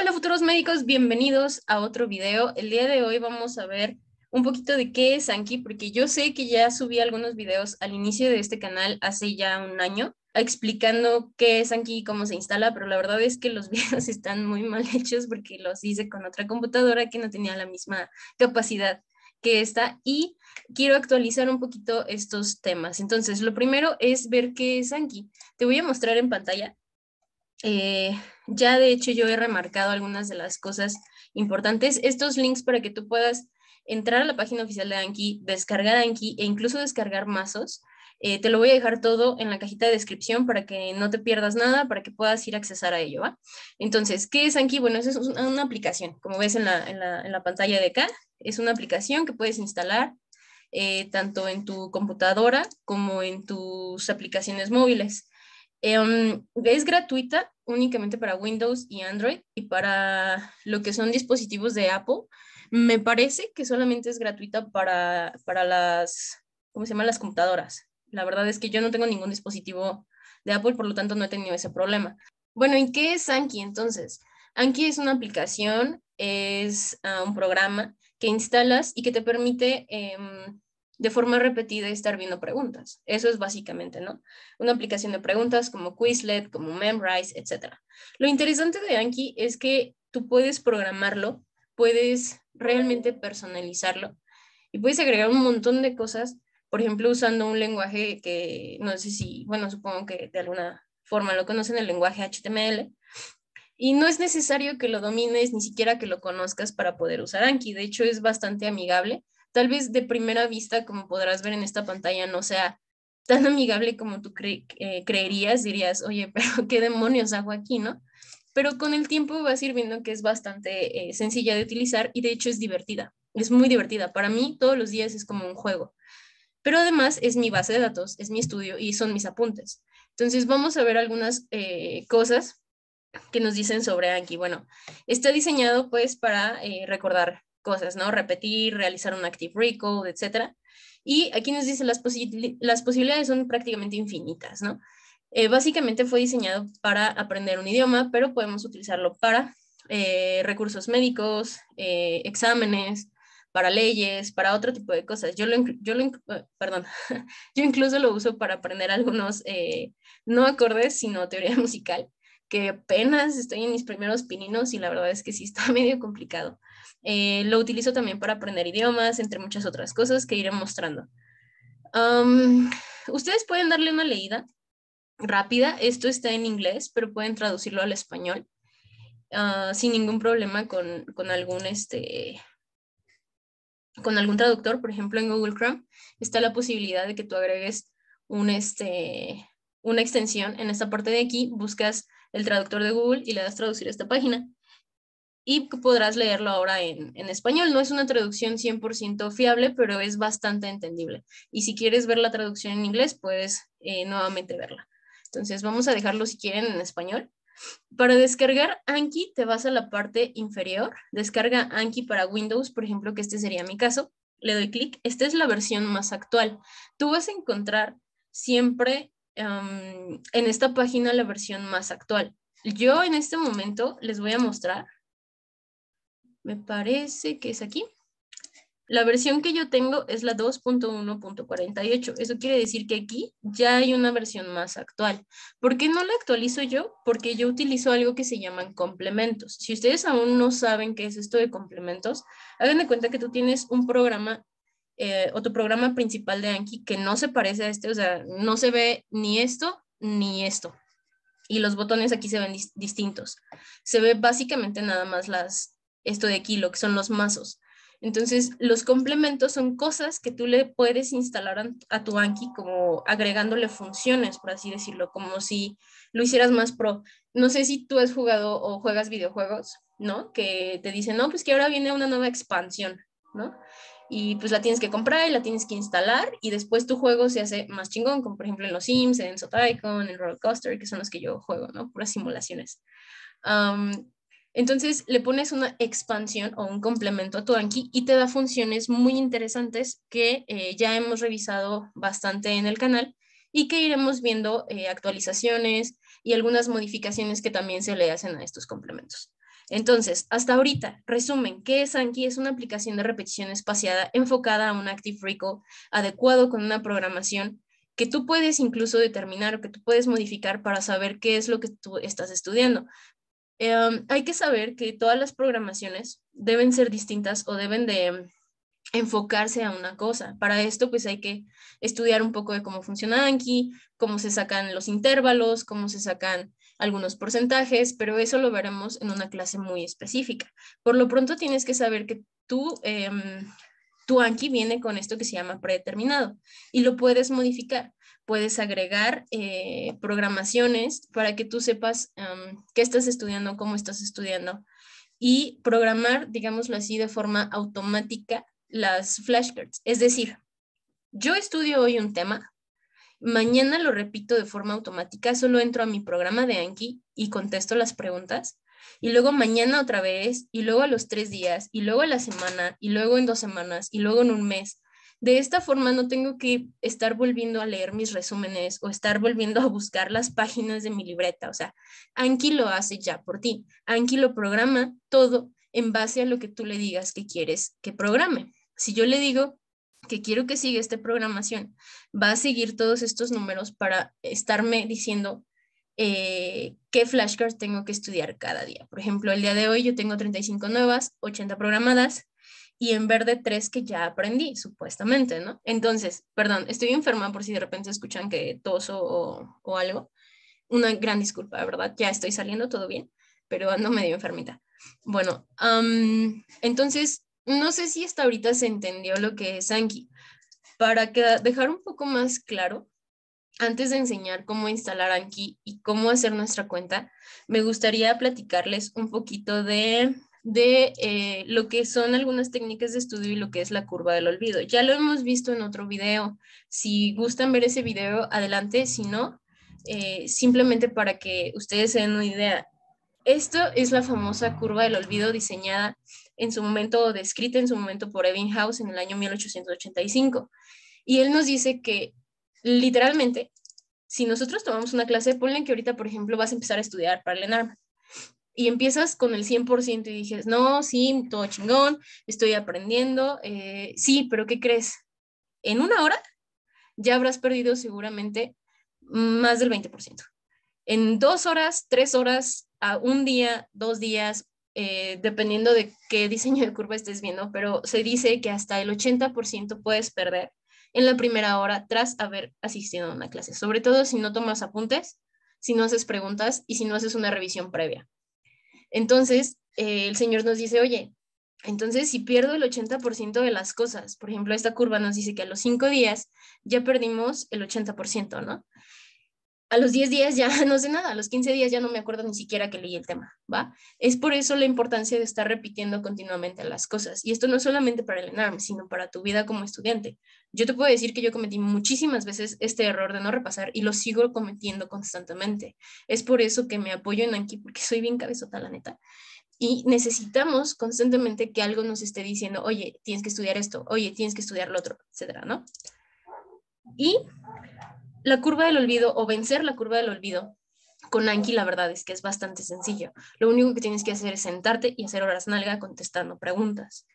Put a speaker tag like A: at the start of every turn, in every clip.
A: Hola futuros médicos, bienvenidos a otro video. El día de hoy vamos a ver un poquito de qué es Anki, porque yo sé que ya subí algunos videos al inicio de este canal hace ya un año explicando qué es Anki y cómo se instala, pero la verdad es que los videos están muy mal hechos porque los hice con otra computadora que no tenía la misma capacidad que esta y quiero actualizar un poquito estos temas. Entonces, lo primero es ver qué es Anki. Te voy a mostrar en pantalla eh, ya de hecho yo he remarcado algunas de las cosas importantes. Estos links para que tú puedas entrar a la página oficial de Anki, descargar Anki e incluso descargar mazos. Eh, te lo voy a dejar todo en la cajita de descripción para que no te pierdas nada, para que puedas ir a accesar a ello, Entonces, ¿qué es Anki? Bueno, es una, aplicación, como ves en la, pantalla de acá, es una aplicación que puedes instalar eh, tanto en tu computadora como en tus aplicaciones móviles. Em, es gratuita únicamente para Windows y Android y para lo que son dispositivos de Apple. Me parece que solamente es gratuita para, para las, ¿cómo se llaman? Las computadoras. La verdad es que yo no tengo ningún dispositivo de Apple, por lo tanto no he tenido ese problema. Bueno, ¿y qué es Anki entonces? Anki es una aplicación, es ah, un programa que instalas y que te permite... Em, de forma repetida estar viendo preguntas. Eso es básicamente, ¿no? Una aplicación de preguntas como Quizlet, como Memrise, etc. Lo interesante de Anki es que tú puedes programarlo, puedes realmente personalizarlo y puedes agregar un montón de cosas, por ejemplo, usando un lenguaje que no sé si, bueno, supongo que de alguna forma lo conocen, el lenguaje HTML. Y no es necesario que lo domines, ni siquiera que lo conozcas para poder usar Anki. De hecho, es bastante amigable tal vez de primera vista, como podrás ver en esta pantalla, no sea tan amigable como tú eh, creerías, dirías, oye, pero qué demonios hago aquí, ¿no? Pero con el tiempo vas a ir viendo que es bastante eh, sencilla de utilizar y de hecho es divertida, es muy divertida. Para mí todos los días es como un juego, pero además es mi base de datos, es mi estudio y son mis apuntes. Entonces vamos a ver algunas eh, cosas que nos dicen sobre Anki. Bueno, está diseñado pues para recordar cosas, ¿no? Repetir, realizar un active recall, etcétera, Y aquí nos dice las, las posibilidades son prácticamente infinitas, ¿no? Eh, básicamente fue diseñado para aprender un idioma, pero podemos utilizarlo para eh, recursos médicos, eh, exámenes, para leyes, para otro tipo de cosas. Yo lo, yo lo perdón, yo incluso lo uso para aprender algunos, no acordes, sino teoría musical, que apenas estoy en mis primeros pininos y la verdad es que sí está medio complicado. Eh, lo utilizo también para aprender idiomas, entre muchas otras cosas que iré mostrando. ustedes pueden darle una leída rápida. Esto está en inglés, pero pueden traducirlo al español ah, sin ningún problema con, algún este con algún traductor, por ejemplo, en Google Chrome está la posibilidad de que tú agregues un, este, una extensión en esta parte de aquí, buscas el traductor de Google y le das traducir esta página y podrás leerlo ahora en, en español. No es una traducción 100% fiable, pero es bastante entendible. Y si quieres ver la traducción en inglés, puedes eh, nuevamente verla. Entonces vamos a dejarlo si quieren en español. Para descargar Anki te vas a la parte inferior, descarga Anki para Windows, por ejemplo, que este sería mi caso, le doy clic, esta es la versión más actual. Tú vas a encontrar siempre em, en esta página la versión más actual. Yo en este momento les voy a mostrar me parece que es aquí. La versión que yo tengo es la 2.1.48. Eso quiere decir que aquí ya hay una versión más actual. ¿Por qué no la actualizo yo? Porque yo utilizo algo que se llaman complementos. Si ustedes aún no saben qué es esto de complementos, hagan de cuenta que tú tienes un programa eh, o tu programa principal de Anki que no se parece a este, o sea, no se ve ni esto ni esto. Y los botones aquí se ven distintos. Se ve básicamente nada más las, esto de aquí, lo que son los mazos. Entonces, los complementos son cosas que tú le puedes instalar a tu Anki como agregándole funciones, por así decirlo, como si lo hicieras más pro. No sé si tú has jugado o juegas videojuegos, ¿no? Que te dicen, no, pues que ahora viene una nueva expansión, ¿no? Y pues la tienes que comprar y la tienes que instalar y después tu juego se hace más chingón, como por ejemplo en los Sims, en Sotaicon, en Roller Coaster, que son los que yo juego, ¿no? Puras simulaciones. Entonces le pones una expansión o un complemento a tu Anki y te da funciones muy interesantes que eh, ya hemos revisado bastante en el canal y que iremos viendo eh, actualizaciones y algunas modificaciones que también se le hacen a estos complementos. Entonces, hasta ahorita, resumen, ¿qué es Anki? Es una aplicación de repetición espaciada enfocada a un Active Recall adecuado con una programación que tú puedes incluso determinar o que tú puedes modificar para saber qué es lo que tú estás estudiando. Em, hay que saber que todas las programaciones deben ser distintas o deben de enfocarse a una cosa. Para esto, pues hay que estudiar un poco de cómo funciona Anki, cómo se sacan los intervalos, cómo se sacan algunos porcentajes, pero eso lo veremos en una clase muy específica. Por lo pronto tienes que saber que tú... Em, tu Anki viene con esto que se llama predeterminado y lo puedes modificar. Puedes agregar eh, programaciones para que tú sepas em, qué estás estudiando, cómo estás estudiando y programar, digámoslo así, de forma automática las flashcards. Es decir, yo estudio hoy un tema, mañana lo repito de forma automática, solo entro a mi programa de Anki y contesto las preguntas y luego mañana otra vez, y luego a los tres días, y luego a la semana, y luego en dos semanas, y luego en un mes. De esta forma no tengo que estar volviendo a leer mis resúmenes o estar volviendo a buscar las páginas de mi libreta. O sea, Anki lo hace ya por ti. Anki lo programa todo en base a lo que tú le digas que quieres que programe. Si yo le digo que quiero que siga esta programación, va a seguir todos estos números para estarme diciendo eh, qué flashcards tengo que estudiar cada día. Por ejemplo, el día de hoy yo tengo 35 nuevas, 80 programadas y en verde tres que ya aprendí, supuestamente, ¿no? Entonces, perdón, estoy enferma por si de repente escuchan que toso o, algo. Una gran disculpa, ¿verdad? Ya estoy saliendo, todo bien, pero ando medio enfermita. Bueno, entonces, no sé si hasta ahorita se entendió lo que es Anki. Para que, dejar un poco más claro, antes de enseñar cómo instalar Anki y cómo hacer nuestra cuenta, me gustaría platicarles un poquito de, de eh, lo que son algunas técnicas de estudio y lo que es la curva del olvido. Ya lo hemos visto en otro video. Si gustan ver ese video, adelante. Si no, eh, simplemente para que ustedes se den una idea. Esto es la famosa curva del olvido diseñada en su momento, descrita en su momento por House en el año 1885. Y él nos dice que literalmente, si nosotros tomamos una clase, ponle que ahorita, por ejemplo, vas a empezar a estudiar para el y empiezas con el 100% y dices, no, sí, todo chingón, estoy aprendiendo, eh, sí, pero ¿qué crees? En una hora ya habrás perdido seguramente más del 20%. En dos horas, tres horas, a un día, dos días, eh, dependiendo de qué diseño de curva estés viendo, pero se dice que hasta el 80% puedes perder en la primera hora tras haber asistido a una clase, sobre todo si no tomas apuntes, si no haces preguntas y si no haces una revisión previa. Entonces, eh, el Señor nos dice, oye, entonces si pierdo el 80% de las cosas, por ejemplo, esta curva nos dice que a los 5 días ya perdimos el 80%, ¿no?
B: A los 10 días ya
A: no sé nada, a los 15 días ya no me acuerdo ni siquiera que leí el tema, ¿va? Es por eso la importancia de estar repitiendo continuamente las cosas. Y esto no solamente para el ENARM, sino para tu vida como estudiante. Yo te puedo decir que yo cometí muchísimas veces este error de no repasar y lo sigo cometiendo constantemente. Es por eso que me apoyo en Anki, porque soy bien cabezota, la neta. Y necesitamos constantemente que algo nos esté diciendo, oye, tienes que estudiar esto, oye, tienes que estudiar lo otro, etcétera, ¿no? Y la curva del olvido o vencer la curva del olvido con Anki la verdad es que es bastante sencillo. Lo único que tienes que hacer es sentarte y hacer horas nalga contestando preguntas.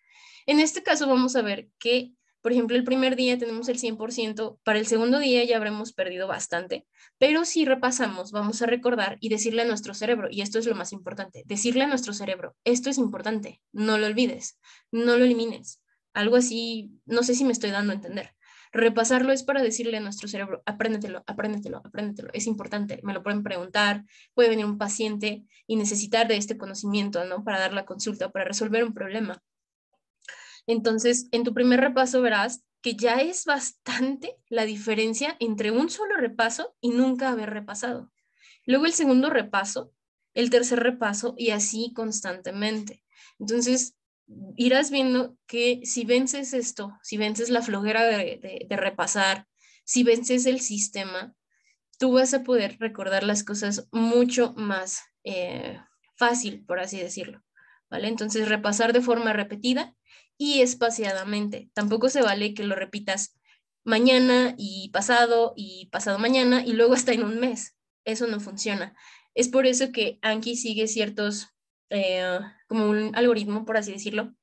A: En este caso vamos a ver que por ejemplo, el primer día tenemos el 100%, para el segundo día ya habremos perdido bastante, pero si repasamos, vamos a recordar y decirle a nuestro cerebro, y esto es lo más importante, decirle a nuestro cerebro, esto es importante, no lo olvides, no lo elimines. Algo así, no sé si me estoy dando a entender. Repasarlo es para decirle a nuestro cerebro, apréndetelo, apréndetelo, apréndetelo, es importante, me lo pueden preguntar, puede venir un paciente y necesitar de este conocimiento, ¿no? Para dar la consulta, para resolver un problema. Entonces, en tu primer repaso verás que ya es bastante la diferencia entre un solo repaso y nunca haber repasado. Luego el segundo repaso, el tercer repaso y así constantemente. Entonces, irás viendo que si vences esto, si vences la flojera de, repasar, si vences el sistema, tú vas a poder recordar las cosas mucho más eh, fácil, por así decirlo. ¿Vale? Entonces, repasar de forma repetida y espaciadamente. Tampoco se vale que lo repitas mañana y pasado y pasado mañana y luego hasta en un mes. Eso no funciona. Es por eso que Anki sigue ciertos, eh, como un algoritmo, por así decirlo,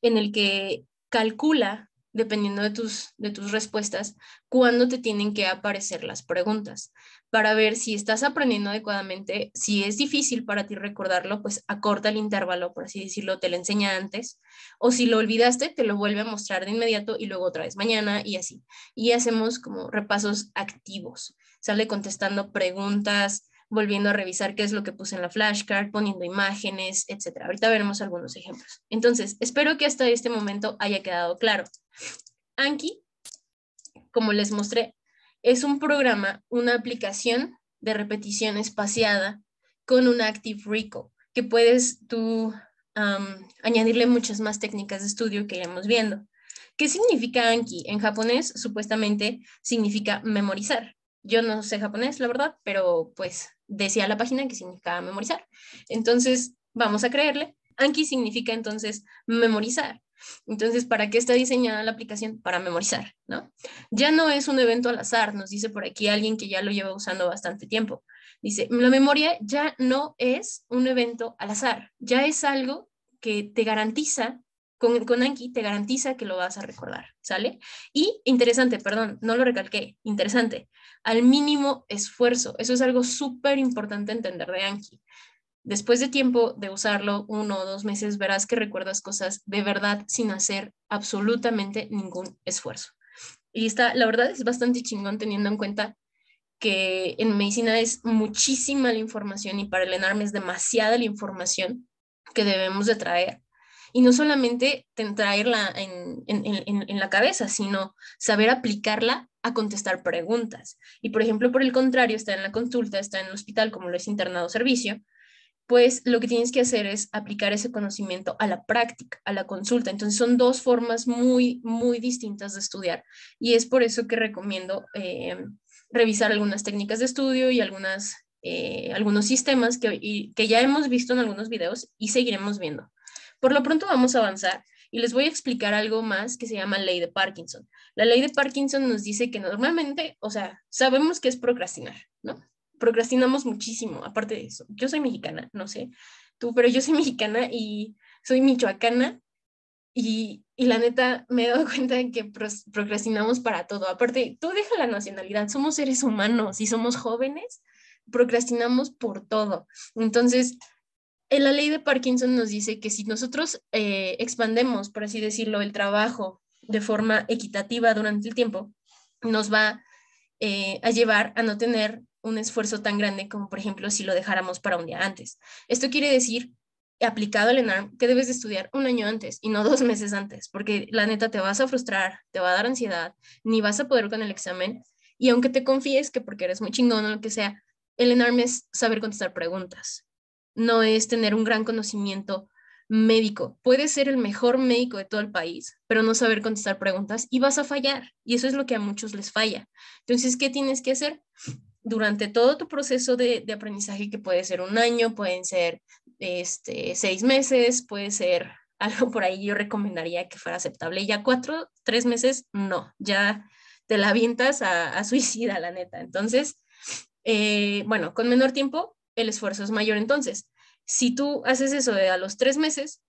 A: en el que calcula dependiendo de tus, de tus respuestas, cuándo te tienen que aparecer las preguntas para ver si estás aprendiendo adecuadamente. Si es difícil para ti recordarlo, pues acorta el intervalo, por así decirlo, te lo enseña antes. O si lo olvidaste, te lo vuelve a mostrar de inmediato y luego otra vez mañana y así. Y hacemos como repasos activos. Sale contestando preguntas, volviendo a revisar qué es lo que puse en la flashcard, poniendo imágenes, etc. Ahorita veremos algunos ejemplos. Entonces, espero que hasta este momento haya quedado claro. Anki, como les mostré, es un programa, una aplicación de repetición espaciada con un Active Recall, que puedes tú añadirle muchas más técnicas de estudio que iremos viendo. ¿Qué significa Anki? En japonés supuestamente significa memorizar. Yo no sé japonés, la verdad, pero pues decía la página que significaba memorizar. Entonces, vamos a creerle. Anki significa entonces memorizar. Entonces, ¿para qué está diseñada la aplicación? Para memorizar, ¿no? Ya no es un evento al azar, nos dice por aquí alguien que ya lo lleva usando bastante tiempo. Dice, la memoria ya no es un evento al azar, ya es algo que te garantiza con, Anki te garantiza que lo vas a recordar, ¿sale? Y interesante, perdón, no lo recalqué, interesante, al mínimo esfuerzo. Eso es algo súper importante entender de Anki. Después de tiempo de usarlo, uno o dos meses, verás que recuerdas cosas de verdad sin hacer absolutamente ningún esfuerzo. Y está, la verdad es bastante chingón teniendo en cuenta que en medicina es muchísima la información y para el ENARME es demasiada la información que debemos de traer y no solamente traerla en, la cabeza, sino saber aplicarla a contestar preguntas. Y por ejemplo, por el contrario, está en la consulta, está en el hospital, como lo es internado servicio, pues lo que tienes que hacer es aplicar ese conocimiento a la práctica, a la consulta. Entonces son dos formas muy, muy distintas de estudiar. Y es por eso que recomiendo eh, revisar algunas técnicas de estudio y algunas, eh, algunos sistemas que, que ya hemos visto en algunos videos y seguiremos viendo. Por lo pronto vamos a avanzar y les voy a explicar algo más que se llama ley de Parkinson. La ley de Parkinson nos dice que normalmente, o sea, sabemos que es procrastinar, ¿no? Procrastinamos muchísimo, aparte de eso. Yo soy mexicana, no sé tú, pero yo soy mexicana y soy michoacana y, la neta, me he dado cuenta de que procrastinamos para todo. Aparte, tú deja la nacionalidad, somos seres humanos y somos jóvenes, procrastinamos por todo. Entonces, la ley de Parkinson nos dice que si nosotros eh, expandemos, por así decirlo, el trabajo de forma equitativa durante el tiempo, nos va eh, a llevar a no tener un esfuerzo tan grande como, por ejemplo, si lo dejáramos para un día antes. Esto quiere decir, aplicado al ENARM, que debes estudiar un año antes y no dos meses antes, porque la neta te vas a frustrar, te va a dar ansiedad, ni vas a poder con el examen. Y aunque te confíes que porque eres muy chingón o lo que sea, el ENARM es saber contestar preguntas no es tener un gran conocimiento médico. Puedes ser el mejor médico de todo el país, pero no saber contestar preguntas y vas a fallar. Y eso es lo que a muchos les falla. Entonces, ¿qué tienes que hacer? Durante todo tu proceso de, aprendizaje, que puede ser un año, pueden ser este, seis meses, puede ser algo por ahí, yo recomendaría que fuera aceptable. Ya cuatro, tres meses, no, ya te la avientas a, suicida, la neta. Entonces, eh, bueno, con menor tiempo, el esfuerzo es mayor. Entonces, si tú haces eso de a los tres meses,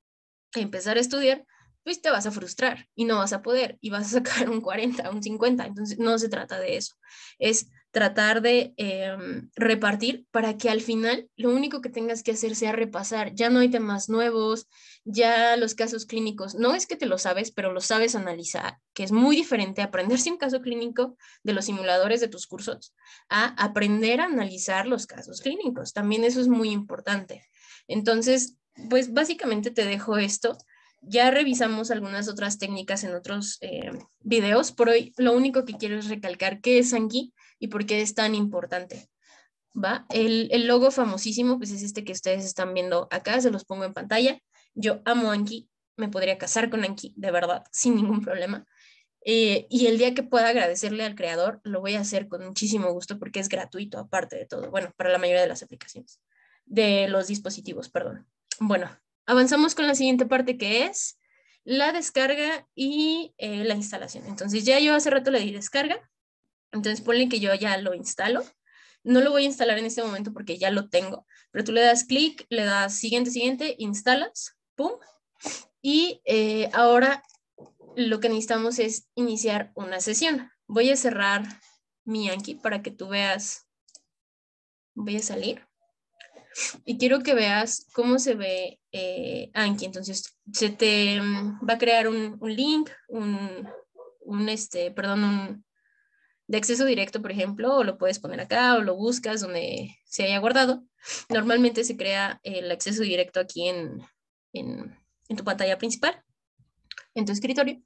A: empezar a estudiar, pues te vas a frustrar y no vas a poder y vas a sacar un 40, un 50. Entonces, no se trata de eso. Es tratar de em, repartir para que al final lo único que tengas que hacer sea repasar. Ya no hay temas nuevos, ya los casos clínicos, no es que te lo sabes, pero lo sabes analizar, que es muy diferente aprenderse un caso clínico de los simuladores de tus cursos a aprender a analizar los casos clínicos. También eso es muy importante. Entonces, pues básicamente te dejo esto. Ya revisamos algunas otras técnicas en otros em, videos. Por hoy, lo único que quiero es recalcar que es y por qué es tan importante. ¿va? El, logo famosísimo, pues es este que ustedes están viendo acá, se los pongo en pantalla. Yo amo Anki, me podría casar con Anki, de verdad, sin ningún problema. Eh, y el día que pueda agradecerle al creador, lo voy a hacer con muchísimo gusto porque es gratuito, aparte de todo, bueno, para la mayoría de las aplicaciones, de los dispositivos, perdón. Bueno, avanzamos con la siguiente parte que es la descarga y eh, la instalación. Entonces ya yo hace rato le di descarga, entonces ponle que yo ya lo instalo. No lo voy a instalar en este momento porque ya lo tengo, pero tú le das clic, le das siguiente, siguiente, instalas, pum. Y eh, ahora lo que necesitamos es iniciar una sesión. Voy a cerrar mi Anki para que tú veas. Voy a salir. Y quiero que veas cómo se ve eh, Anki. Entonces, se te mm, va a crear un, un link, un, un este, perdón, un, de acceso directo, por ejemplo, o lo puedes poner acá o lo buscas donde se haya guardado. Normalmente se crea el acceso directo aquí en, en, tu pantalla principal, en tu escritorio,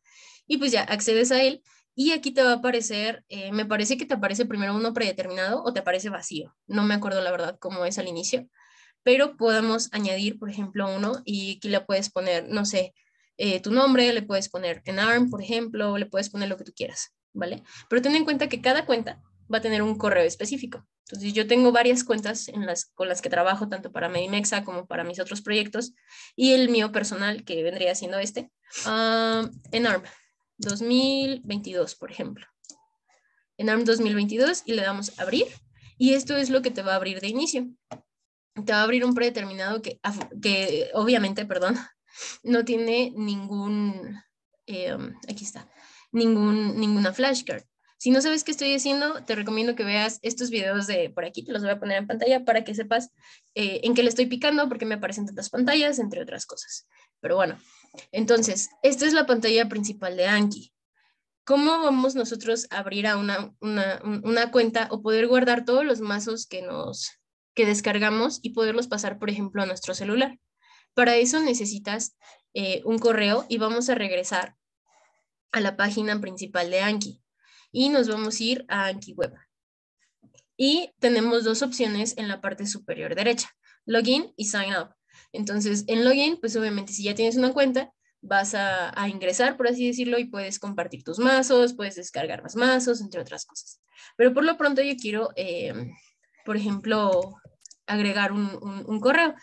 A: y pues ya accedes a él. Y aquí te va a aparecer, eh, me parece que te aparece primero uno predeterminado o te aparece vacío. No me acuerdo la verdad cómo es al inicio, pero podemos añadir, por ejemplo, uno y aquí le puedes poner, no sé, eh, tu nombre, le puedes poner en ARM, por ejemplo, le puedes poner lo que tú quieras. ¿vale? Pero ten en cuenta que cada cuenta va a tener un correo específico. Entonces, yo tengo varias cuentas en las, con las que trabajo, tanto para Medimexa como para mis otros proyectos, y el mío personal, que vendría siendo este, um, en Enarm 2022, por ejemplo. en ARM 2022 y le damos abrir, y esto es lo que te va a abrir de inicio. Te va a abrir un predeterminado que, obviamente, perdón, no tiene ningún, eh, um, aquí está, ningún, ninguna flashcard. Si no sabes qué estoy haciendo, te recomiendo que veas estos videos de por aquí, te los voy a poner en pantalla para que sepas eh, en qué le estoy picando, porque me aparecen tantas pantallas, entre otras cosas. Pero bueno, entonces, esta es la pantalla principal de Anki. ¿Cómo vamos nosotros a abrir a una, cuenta o poder guardar todos los mazos que nos que descargamos y poderlos pasar, por ejemplo, a nuestro celular? Para eso necesitas eh, un correo y vamos a regresar a la página principal de Anki y nos vamos a ir a Anki Web. Y tenemos dos opciones en la parte superior derecha, login y sign up. Entonces, en login, pues obviamente si ya tienes una cuenta, vas a, ingresar, por así decirlo, y puedes compartir tus mazos, puedes descargar más mazos, entre otras cosas. Pero por lo pronto yo quiero, eh, por ejemplo, agregar un, un, correo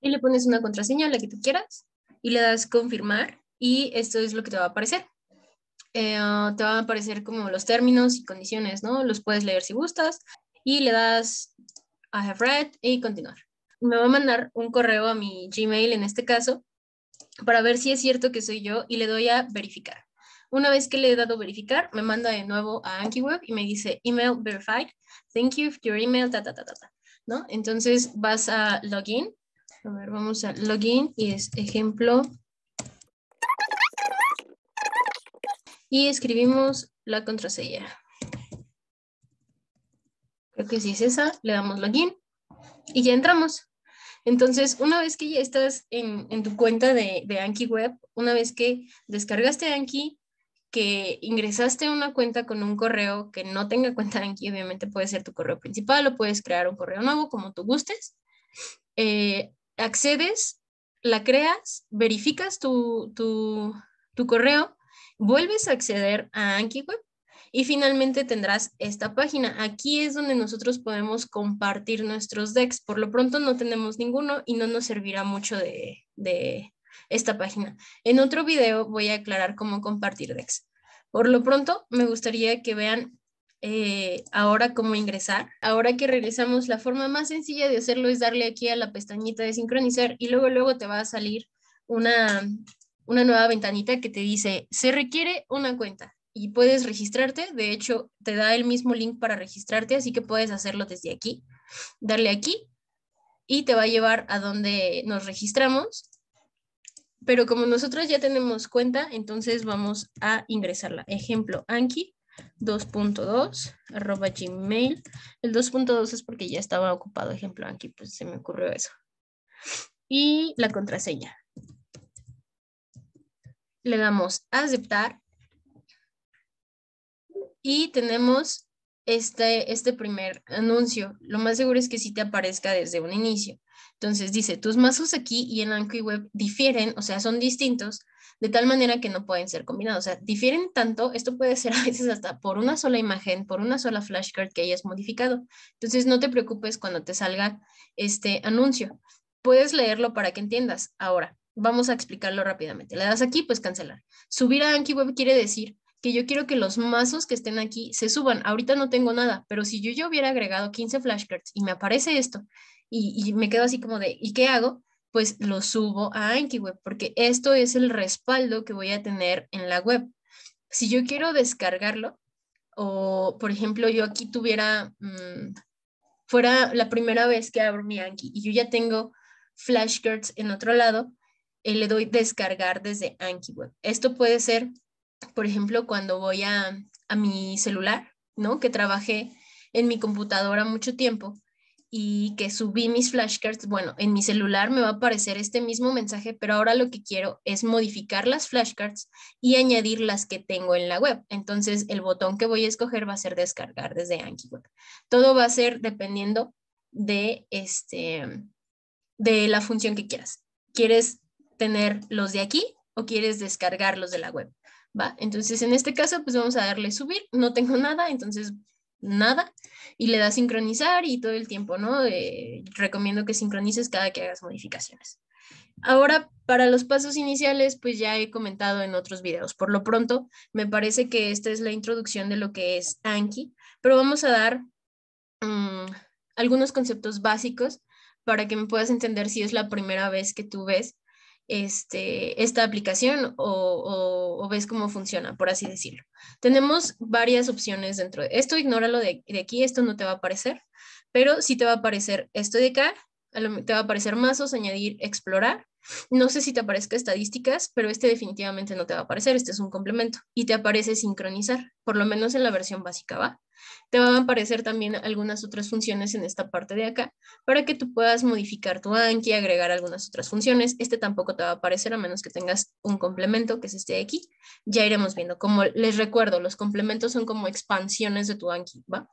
A: y le pones una contraseña, la que tú quieras, y le das confirmar y esto es lo que te va a aparecer. Eh, ah, te van a aparecer como los términos y condiciones, ¿no? Los puedes leer si gustas y le das I have read y continuar. Me va a mandar un correo a mi Gmail en este caso para ver si es cierto que soy yo y le doy a verificar. Una vez que le he dado verificar, me manda de nuevo a AnkiWeb y me dice email verified. Thank you for your email, ta, ta, ta, ta, ¿no? Entonces vas a login. A ver, vamos a login y es ejemplo y escribimos la contraseña. Creo que sí es esa, le damos login y ya entramos. Entonces, una vez que ya estás en, tu cuenta de, Anki Web, una vez que descargaste Anki, que ingresaste una cuenta con un correo que no tenga cuenta Anki, obviamente puede ser tu correo principal o puedes crear un correo nuevo como tú gustes, eh, accedes, la creas, verificas tu correo Vuelves a acceder a AnkiWeb y finalmente tendrás esta página. Aquí es donde nosotros podemos compartir nuestros decks. Por lo pronto no tenemos ninguno y no nos servirá mucho de, esta página. En otro video voy a aclarar cómo compartir decks. Por lo pronto me gustaría que vean eh, ahora cómo ingresar. Ahora que regresamos, la forma más sencilla de hacerlo es darle aquí a la pestañita de sincronizar y luego luego te va a salir una una nueva ventanita que te dice, se requiere una cuenta y puedes registrarte. De hecho, te da el mismo link para registrarte, así que puedes hacerlo desde aquí. Darle aquí y te va a llevar a donde nos registramos. Pero como nosotros ya tenemos cuenta, entonces vamos a ingresarla. Ejemplo, Anki 2.2 arroba gmail. El 2.2 es porque ya estaba ocupado. Ejemplo, Anki, pues se me ocurrió eso. Y la contraseña le damos aceptar y tenemos este, este primer anuncio. Lo más seguro es que sí te aparezca desde un inicio. Entonces dice, tus mazos aquí y en AnkiWeb difieren, o sea, son distintos, de tal manera que no pueden ser combinados. O sea, difieren tanto, esto puede ser a veces hasta por una sola imagen, por una sola flashcard que hayas modificado. Entonces no te preocupes cuando te salga este anuncio. Puedes leerlo para que entiendas. Ahora, Vamos a explicarlo rápidamente. Le das aquí, pues cancelar. Subir a AnkiWeb quiere decir que yo quiero que los mazos que estén aquí se suban. Ahorita no tengo nada, pero si yo ya hubiera agregado 15 flashcards y me aparece esto y, me quedo así como de, ¿y qué hago? Pues lo subo a AnkiWeb porque esto es el respaldo que voy a tener en la web. Si yo quiero descargarlo, o por ejemplo yo aquí tuviera, mm, fuera la primera vez que abro mi Anki y yo ya tengo flashcards en otro lado, eh, le doy descargar desde AnkiWeb. Esto puede ser, por ejemplo, cuando voy a, mi celular, ¿no? Que trabajé en mi computadora mucho tiempo y que subí mis flashcards, bueno, en mi celular me va a aparecer este mismo mensaje, pero ahora lo que quiero es modificar las flashcards y añadir las que tengo en la web. Entonces, el botón que voy a escoger va a ser descargar desde AnkiWeb. Todo va a ser dependiendo de este de la función que quieras. ¿Quieres tener los de aquí o quieres descargarlos de la web. Va, entonces en este caso pues vamos a darle subir, no tengo nada, entonces nada, y le da sincronizar y todo el tiempo, ¿no? Eh, recomiendo que sincronices cada que hagas modificaciones. Ahora, para los pasos iniciales, pues ya he comentado en otros videos. Por lo pronto, me parece que esta es la introducción de lo que es Anki, pero vamos a dar mm, algunos conceptos básicos para que me puedas entender si es la primera vez que tú ves este, esta aplicación o, ves cómo funciona, por así decirlo. Tenemos varias opciones dentro de esto, ignóralo de, de aquí, esto no te va a aparecer, pero sí te va a aparecer esto de acá te va a aparecer mazos, añadir, explorar. No sé si te aparezca estadísticas, pero este definitivamente no te va a aparecer, este es un complemento. Y te aparece sincronizar, por lo menos en la versión básica va. Te van a aparecer también algunas otras funciones en esta parte de acá para que tú puedas modificar tu Anki, agregar algunas otras funciones. Este tampoco te va a aparecer a menos que tengas un complemento que es este aquí. Ya iremos viendo. Como les recuerdo, los complementos son como expansiones de tu Anki, ¿va?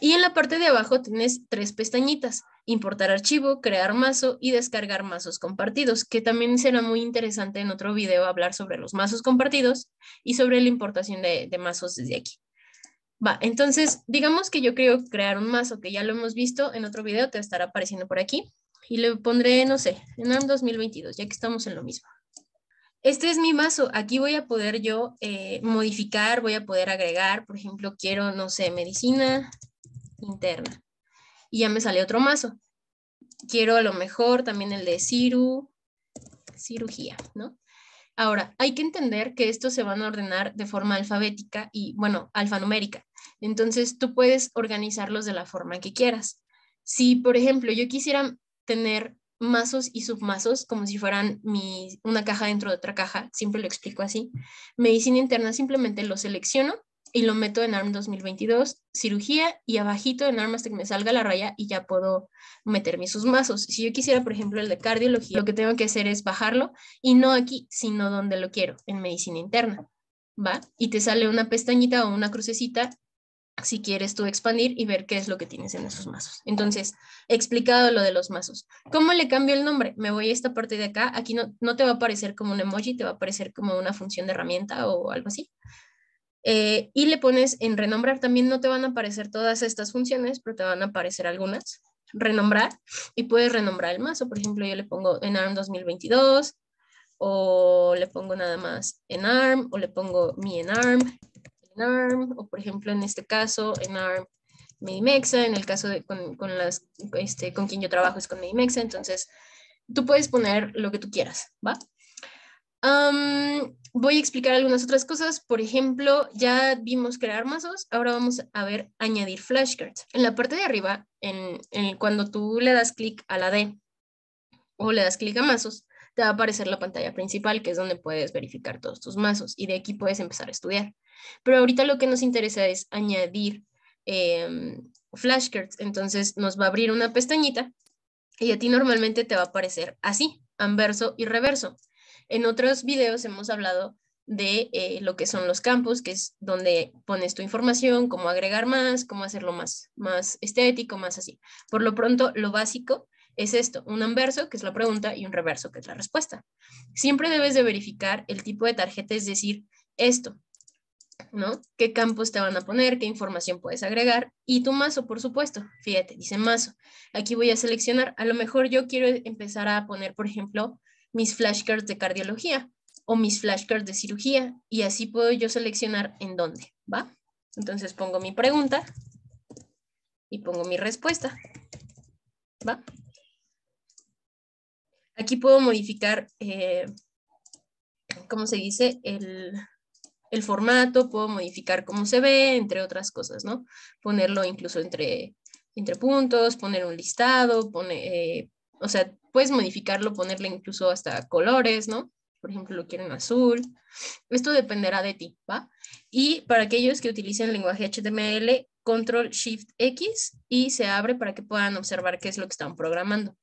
A: Y en la parte de abajo tienes tres pestañitas, importar archivo, crear mazo y descargar mazos compartidos, que también será muy interesante en otro video hablar sobre los mazos compartidos y sobre la importación de, mazos desde aquí. Va, entonces, digamos que yo creo crear un mazo, que ya lo hemos visto en otro video, te estará apareciendo por aquí. Y le pondré, no sé, en 2022, ya que estamos en lo mismo. Este es mi mazo, aquí voy a poder yo eh, modificar, voy a poder agregar, por ejemplo, quiero, no sé, medicina, interna. Y ya me sale otro mazo. Quiero a lo mejor también el de ciru, cirugía, ¿no? Ahora, hay que entender que estos se van a ordenar de forma alfabética y, bueno, alfanumérica. Entonces, tú puedes organizarlos de la forma que quieras. Si, por ejemplo, yo quisiera tener mazos y submazos como si fueran una caja dentro de otra caja, siempre lo explico así, medicina interna simplemente lo selecciono y lo meto en ARM 2022, cirugía, y abajito en ARM hasta que me salga la raya y ya puedo meter mis sus mazos. Si yo quisiera, por ejemplo, el de cardiología, lo que tengo que hacer es bajarlo, y no aquí, sino donde lo quiero, en medicina interna, ¿va? Y te sale una pestañita o una crucecita si quieres tú expandir y ver qué es lo que tienes en esos mazos. Entonces, he explicado lo de los mazos. ¿Cómo le cambio el nombre? Me voy a esta parte de acá. Aquí no, no te va a aparecer como un emoji, te va a aparecer como una función de herramienta o algo así. Eh, y le pones en renombrar. También no te van a aparecer todas estas funciones, pero te van a aparecer algunas. Renombrar y puedes renombrar el más, o Por ejemplo, yo le pongo en ARM 2022 o le pongo nada más en ARM o le pongo mi en ARM, en ARM o por ejemplo en este caso en ARM Medimexa, en el caso de con, con las, este, con quien yo trabajo es con Medimexa, entonces tú puedes poner lo que tú quieras, ¿va? voy a explicar algunas otras cosas. Por ejemplo, ya vimos crear mazos, ahora vamos a ver añadir flashcards. En la parte de arriba, cuando tú le das clic a la D o le das clic a mazos, te va a aparecer la pantalla principal, que es donde puedes verificar todos tus mazos y de aquí puedes empezar a estudiar. Pero ahorita lo que nos interesa es añadir em, flashcards, entonces nos va a abrir una pestañita y a ti normalmente te va a aparecer así, anverso y reverso. En otros videos hemos hablado de eh, lo que son los campos, que es donde pones tu información, cómo agregar más, cómo hacerlo más, más estético, más así. Por lo pronto, lo básico es esto, un anverso, que es la pregunta, y un reverso, que es la respuesta. Siempre debes de verificar el tipo de tarjeta, es decir, esto, ¿no? ¿Qué campos te van a poner? ¿Qué información puedes agregar? Y tu mazo, por supuesto. Fíjate, dice mazo. Aquí voy a seleccionar. A lo mejor yo quiero empezar a poner, por ejemplo, mis flashcards de cardiología o mis flashcards de cirugía y así puedo yo seleccionar en dónde, ¿va? Entonces pongo mi pregunta y pongo mi respuesta, ¿va? Aquí puedo modificar, eh, ¿cómo se dice? El, formato, puedo modificar cómo se ve, entre otras cosas, ¿no? Ponerlo incluso entre, entre puntos, poner un listado, eh, o sea, puedes modificarlo, ponerle incluso hasta colores, ¿no? Por ejemplo, lo quieren azul. Esto dependerá de ti, ¿va? Y para aquellos que utilicen lenguaje HTML, control shift X y se abre para que puedan observar qué es lo que están programando.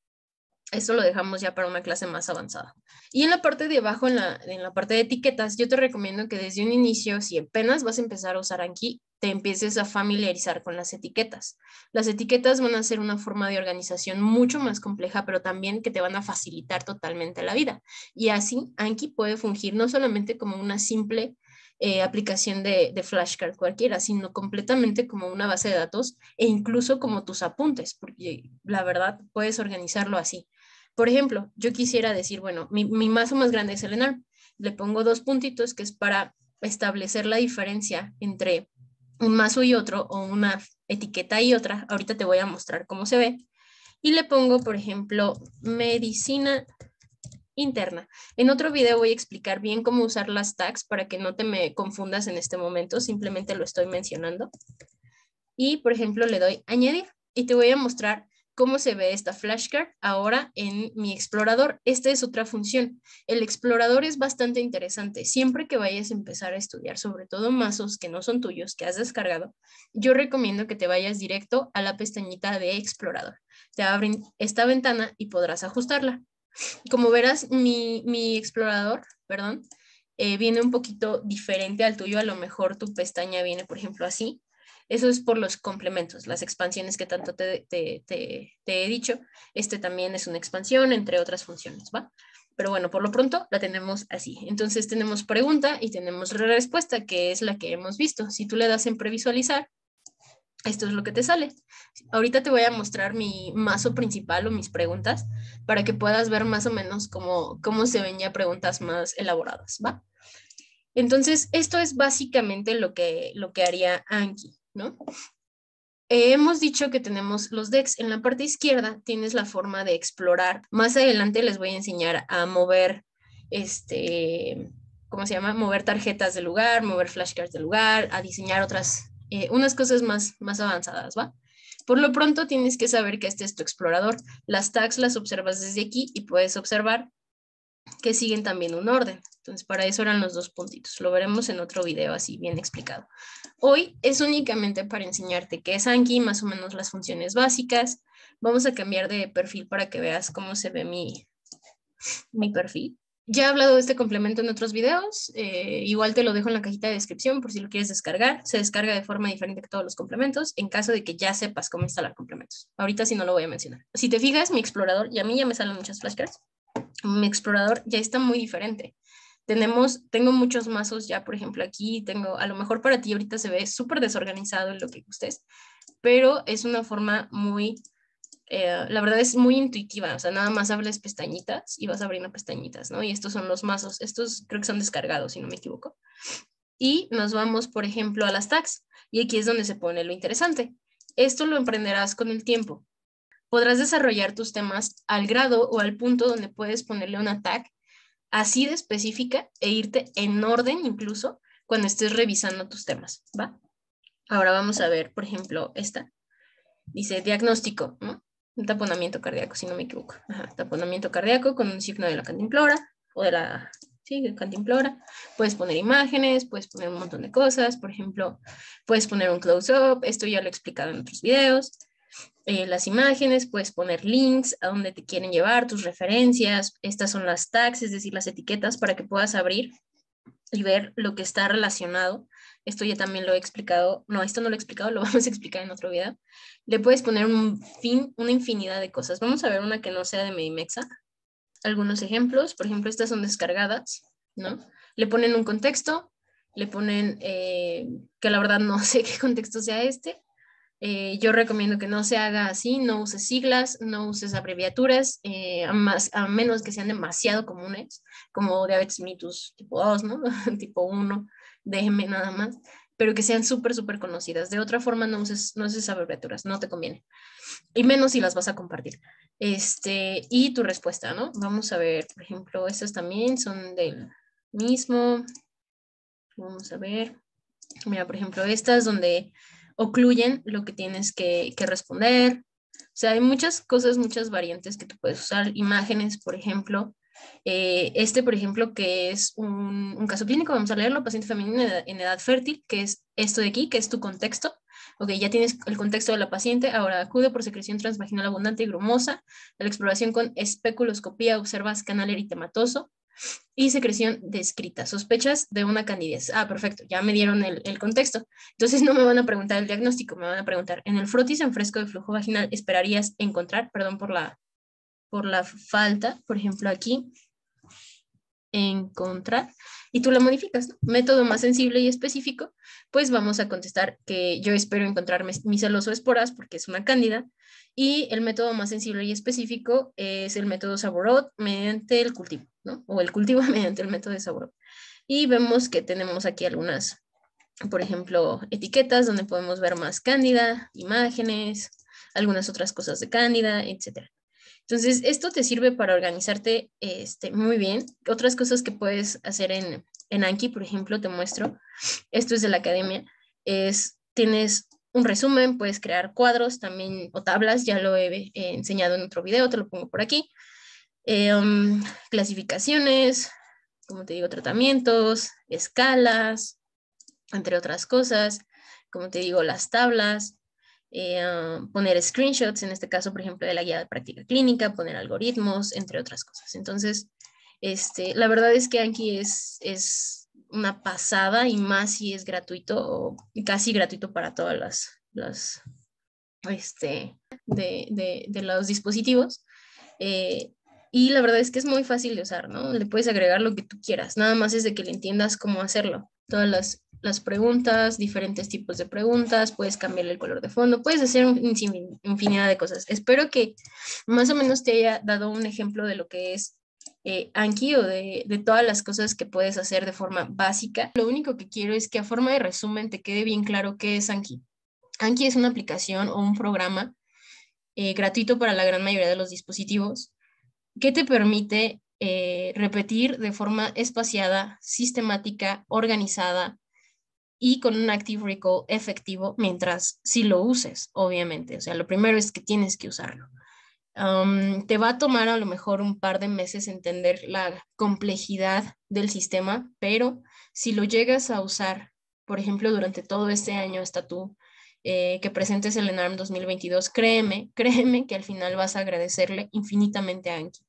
A: Esto lo dejamos ya para una clase más avanzada. Y en la parte de abajo, en la, en la parte de etiquetas, yo te recomiendo que desde un inicio, si apenas vas a empezar a usar Anki, te empieces a familiarizar con las etiquetas. Las etiquetas van a ser una forma de organización mucho más compleja, pero también que te van a facilitar totalmente la vida. Y así Anki puede fungir no solamente como una simple eh, aplicación de, flashcard cualquiera, sino completamente como una base de datos e incluso como tus apuntes, porque la verdad puedes organizarlo así. Por ejemplo, yo quisiera decir, bueno, mi, más mazo más grande es el Le pongo dos puntitos que es para establecer la diferencia entre un mazo y otro o una etiqueta y otra. Ahorita te voy a mostrar cómo se ve. Y le pongo, por ejemplo, medicina interna. En otro video voy a explicar bien cómo usar las tags para que no te me confundas en este momento, simplemente lo estoy mencionando. Y, por ejemplo, le doy añadir y te voy a mostrar cómo se ve esta flashcard ahora en mi explorador. Esta es otra función. El explorador es bastante interesante. Siempre que vayas a empezar a estudiar, sobre todo mazos que no son tuyos, que has descargado, yo recomiendo que te vayas directo a la pestañita de explorador. Te abren esta ventana y podrás ajustarla. Como verás, mi, explorador, perdón, eh, viene un poquito diferente al tuyo. A lo mejor tu pestaña viene, por ejemplo, así eso es por los complementos, las expansiones que tanto te, he dicho. Este también es una expansión, entre otras funciones, ¿va? Pero bueno, por lo pronto la tenemos así. Entonces tenemos pregunta y tenemos respuesta, que es la que hemos visto. Si tú le das en previsualizar, esto es lo que te sale. Ahorita te voy a mostrar mi mazo principal o mis preguntas para que puedas ver más o menos cómo, cómo se ven ya preguntas más elaboradas, ¿va? Entonces, esto es básicamente lo que, lo que haría Anki. ¿no? hemos dicho que tenemos los decks. En la parte izquierda tienes la forma de explorar. Más adelante les voy a enseñar a mover, este, ¿cómo se llama? Mover tarjetas de lugar, mover flashcards de lugar, a diseñar otras, eh, unas cosas más, más avanzadas, ¿va? Por lo pronto tienes que saber que este es tu explorador. Las tags las observas desde aquí y puedes observar que siguen también un orden. Entonces, para eso eran los dos puntitos. Lo veremos en otro video así bien explicado. Hoy es únicamente para enseñarte qué es Anki, más o menos las funciones básicas. Vamos a cambiar de perfil para que veas cómo se ve mi, mi perfil. Ya he hablado de este complemento en otros videos, eh, igual te lo dejo en la cajita de descripción por si lo quieres descargar. Se descarga de forma diferente que todos los complementos en caso de que ya sepas cómo instalar complementos. Ahorita sí no lo voy a mencionar. Si te fijas, mi explorador, y a mí ya me salen muchas flashcards, mi explorador ya está muy diferente. Tenemos, tengo muchos mazos ya, por ejemplo, aquí tengo, a lo mejor para ti ahorita se ve súper desorganizado en lo que gustes, pero es una forma muy, eh, la verdad es muy intuitiva, o sea, nada más hables pestañitas y vas abriendo pestañitas, ¿no? Y estos son los mazos, estos creo que son descargados, si no me equivoco. Y nos vamos, por ejemplo, a las tags, y aquí es donde se pone lo interesante. Esto lo emprenderás con el tiempo podrás desarrollar tus temas al grado o al punto donde puedes ponerle una tag así de específica e irte en orden incluso cuando estés revisando tus temas, ¿va? Ahora vamos a ver, por ejemplo, esta. Dice diagnóstico, ¿no? Un taponamiento cardíaco, si no me equivoco. Ajá, taponamiento cardíaco con un signo de la cantimplora o de la sí, cantimplora. Puedes poner imágenes, puedes poner un montón de cosas, por ejemplo, puedes poner un close-up, esto ya lo he explicado en otros videos. Eh, las imágenes, puedes poner links a donde te quieren llevar, tus referencias, estas son las tags, es decir, las etiquetas para que puedas abrir y ver lo que está relacionado. Esto ya también lo he explicado, no, esto no lo he explicado, lo vamos a explicar en otro video. Le puedes poner un fin, una infinidad de cosas. Vamos a ver una que no sea de Medimexa. Algunos ejemplos, por ejemplo, estas son descargadas, ¿no? Le ponen un contexto, le ponen, eh, que la verdad no sé qué contexto sea este, eh, yo recomiendo que no se haga así, no uses siglas, no uses abreviaturas, eh, a, más, a menos que sean demasiado comunes, como diabetes mitus tipo 2, ¿no? tipo 1, déjeme nada más, pero que sean súper, súper conocidas. De otra forma, no uses, no uses abreviaturas, no te conviene. Y menos si las vas a compartir. Este, y tu respuesta, ¿no? Vamos a ver, por ejemplo, estas también son del mismo. Vamos a ver. Mira, por ejemplo, estas donde ocluyen lo que tienes que, responder. O sea, hay muchas cosas, muchas variantes que tú puedes usar. Imágenes, por ejemplo. Eh, este, por ejemplo, que es un, caso clínico, vamos a leerlo, paciente femenino en edad, fértil, que es esto de aquí, que es tu contexto. Ok, ya tienes el contexto de la paciente, ahora acude por secreción transvaginal abundante y grumosa. la exploración con especuloscopía observas canal eritematoso y secreción descrita, sospechas de una candidez. Ah, perfecto, ya me dieron el, contexto. Entonces no me van a preguntar el diagnóstico, me van a preguntar, en el frotis en fresco de flujo vaginal esperarías encontrar, perdón por la, por la falta, por ejemplo aquí, encontrar y tú la modificas, ¿no? Método más sensible y específico, pues vamos a contestar que yo espero encontrar mi celoso esporas porque es una cándida y el método más sensible y específico es el método Saborot mediante el cultivo, ¿no? O el cultivo mediante el método de Saborot. Y vemos que tenemos aquí algunas, por ejemplo, etiquetas donde podemos ver más cándida, imágenes, algunas otras cosas de cándida, etcétera. Entonces, esto te sirve para organizarte este, muy bien. Otras cosas que puedes hacer en, Anki, por ejemplo, te muestro, esto es de la academia, es, tienes un resumen, puedes crear cuadros también o tablas, ya lo he, enseñado en otro video, te lo pongo por aquí. Em, clasificaciones, como te digo, tratamientos, escalas, entre otras cosas, como te digo, las tablas, eh, ah, poner screenshots, en este caso, por ejemplo, de la guía de práctica clínica, poner algoritmos, entre otras cosas. Entonces, este, la verdad es que Anki es, es una pasada y más si es gratuito o casi gratuito para todas las, las este, de, los dispositivos. Eh, y la verdad es que es muy fácil de usar, ¿no? Le puedes agregar lo que tú quieras, nada más es de que le entiendas cómo hacerlo. Todas las las preguntas, diferentes tipos de preguntas, puedes cambiar el color de fondo, puedes hacer infinidad de cosas. Espero que más o menos te haya dado un ejemplo de lo que es eh, Anki o de, todas las cosas que puedes hacer de forma básica. Lo único que quiero es que a forma de resumen te quede bien claro qué es Anki. Anki es una aplicación o un programa eh, gratuito para la gran mayoría de los dispositivos que te permite eh, repetir de forma espaciada, sistemática, organizada, y con un Active Recall efectivo mientras si lo uses, obviamente. O sea, lo primero es que tienes que usarlo. Um, te va a tomar a lo mejor un par de meses entender la complejidad del sistema, pero si lo llegas a usar, por ejemplo, durante todo este año hasta tú eh, que presentes el ENARM 2022, créeme, créeme que al final vas a agradecerle infinitamente a Anki.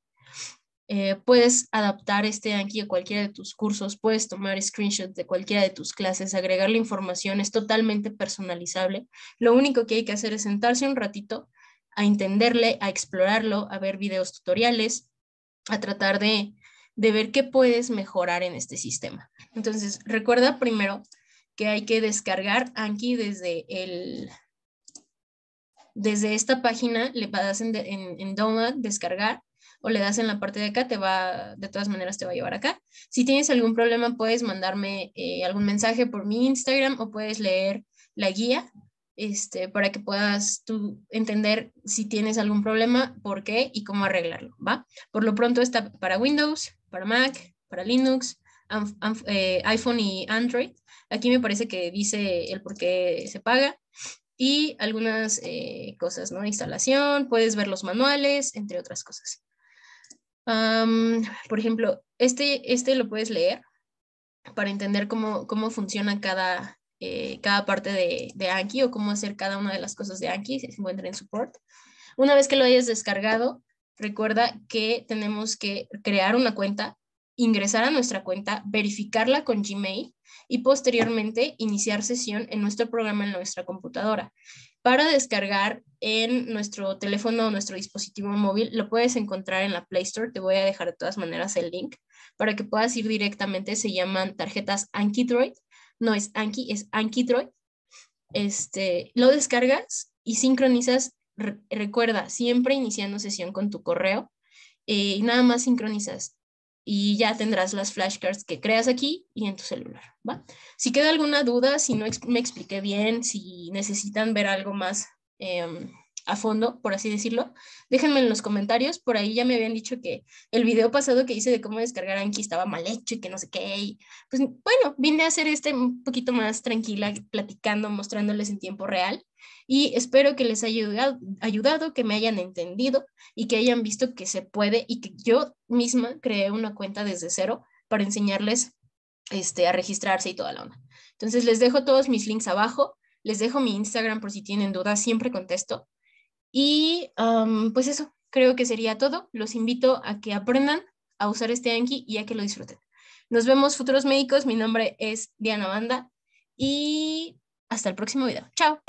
A: Eh, puedes adaptar este Anki a cualquiera de tus cursos, puedes tomar screenshots de cualquiera de tus clases, agregarle información, es totalmente personalizable. Lo único que hay que hacer es sentarse un ratito a entenderle, a explorarlo, a ver videos tutoriales, a tratar de, ver qué puedes mejorar en este sistema. Entonces, recuerda primero que hay que descargar Anki desde el... Desde esta página le das en, en download, descargar, o le das en la parte de acá, te va, de todas maneras te va a llevar acá. Si tienes algún problema, puedes mandarme eh, algún mensaje por mi Instagram o puedes leer la guía este, para que puedas tú entender si tienes algún problema, por qué y cómo arreglarlo, ¿va? Por lo pronto está para Windows, para Mac, para Linux, eh, iPhone y Android. Aquí me parece que dice el por qué se paga y algunas eh, cosas, ¿no? Instalación, puedes ver los manuales, entre otras cosas por ejemplo, este, este lo puedes leer para entender cómo, cómo funciona cada, eh, cada parte de, de, Anki o cómo hacer cada una de las cosas de Anki, se encuentra en support. Una vez que lo hayas descargado, recuerda que tenemos que crear una cuenta, ingresar a nuestra cuenta, verificarla con Gmail y posteriormente iniciar sesión en nuestro programa en nuestra computadora. Para descargar en nuestro teléfono o nuestro dispositivo móvil, lo puedes encontrar en la Play Store. Te voy a dejar de todas maneras el link para que puedas ir directamente. Se llaman tarjetas AnkiDroid, No es Anki, es AnkiDroid, Este, lo descargas y sincronizas. recuerda, siempre iniciando sesión con tu correo eh, y nada más sincronizas y ya tendrás las flashcards que creas aquí y en tu celular, ¿va? Si queda alguna duda, si no me expliqué bien, si necesitan ver algo más Em, a fondo, por así decirlo, déjenme en los comentarios. Por ahí ya me habían dicho que el video pasado que hice de cómo descargar Anki estaba mal hecho y que no sé qué. pues bueno, vine a hacer este un poquito más tranquila, platicando, mostrándoles en tiempo real. Y espero que les haya ayudado, ayudado, que me hayan entendido y que hayan visto que se puede y que yo misma creé una cuenta desde cero para enseñarles este, a registrarse y toda la onda. Entonces les dejo todos mis links abajo les dejo mi Instagram por si tienen dudas, siempre contesto. Y pues eso, creo que sería todo. Los invito a que aprendan a usar este Anki y a que lo disfruten. Nos vemos, futuros médicos. Mi nombre es Diana Banda y hasta el próximo video. Chao.